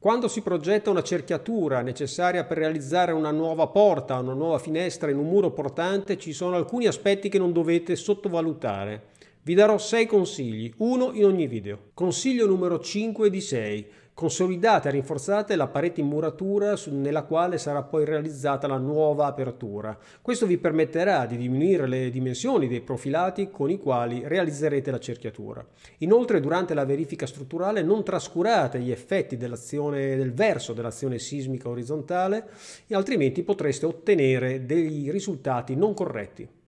Quando si progetta una cerchiatura necessaria per realizzare una nuova porta, una nuova finestra in un muro portante, ci sono alcuni aspetti che non dovete sottovalutare. Vi darò 6 consigli, uno in ogni video. Consiglio numero 5 di 6. Consolidate e rinforzate la parete in muratura nella quale sarà poi realizzata la nuova apertura. Questo vi permetterà di diminuire le dimensioni dei profilati con i quali realizzerete la cerchiatura. Inoltre durante la verifica strutturale non trascurate gli effetti del verso dell'azione sismica orizzontale altrimenti potreste ottenere dei risultati non corretti.